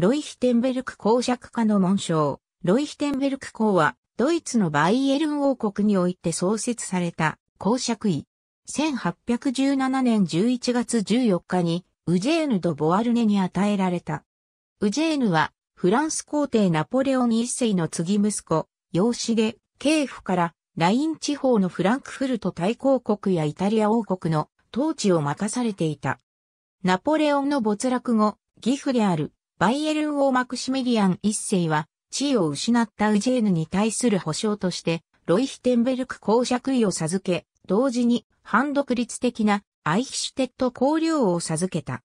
ロイヒテンベルク公爵家の紋章。ロイヒテンベルク公は、ドイツのバイエルン王国において創設された公爵位。1817年11月14日に、ウジェーヌ・ド・ボワルネに与えられた。ウジェーヌは、フランス皇帝ナポレオン一世の継ぎ息子、養子で、系譜からライン地方のフランクフルト大公国やイタリア王国の統治を任されていた。ナポレオンの没落後、義父であるバイエルン王マクシミリアン一世は、地位を失ったウジェーヌに対する保証として、ロイヒテンベルク公爵位を授け、同時に反独立的なアイヒシュテット公領王を授けた。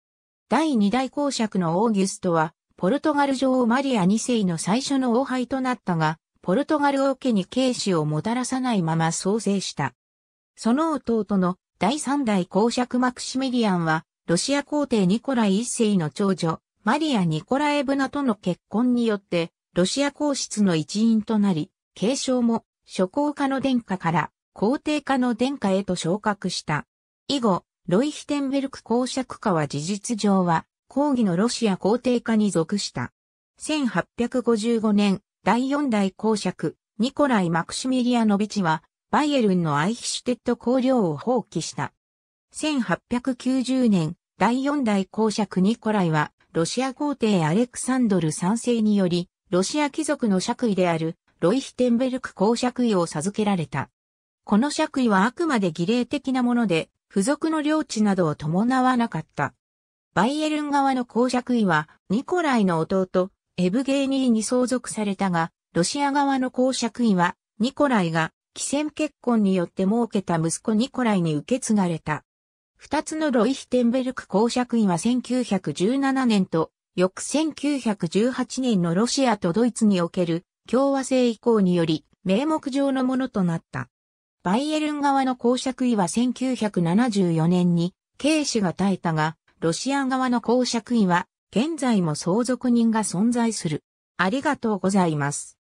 第二代公爵のオーギュストは、ポルトガル女王マリア二世の最初の王廃となったが、ポルトガル王家に軽視をもたらさないまま創生した。その弟の第三代公爵マクシミリアンは、ロシア皇帝ニコライ一世の長女、マリア・ニコラエブナとの結婚によって、ロシア皇室の一員となり、継承も、諸侯家の殿下から、皇帝家の殿下へと昇格した。以後、ロイヒテンベルク公爵家は事実上は、抗議のロシア皇帝家に属した。1855年、第四代公爵、ニコライ・マクシミリアノビチは、バイエルンのアイヒシュテッド公領を放棄した。1890年、第四代公爵ニコライは、ロシア皇帝アレクサンドル3世により、ロシア貴族の爵位である、ロイヒテンベルク公爵位を授けられた。この爵位はあくまで儀礼的なもので、付属の領地などを伴わなかった。バイエルン側の公爵位は、ニコライの弟、エブゲーニーに相続されたが、ロシア側の公爵位は、ニコライが、既戦結婚によって設けた息子ニコライに受け継がれた。二つのロイヒテンベルク公爵位は1917年と、翌1918年のロシアとドイツにおける共和制移行により、名目上のものとなった。バイエルン側の公爵位は1974年に、慶視が耐えたが、ロシア側の公爵位は、現在も相続人が存在する。ありがとうございます。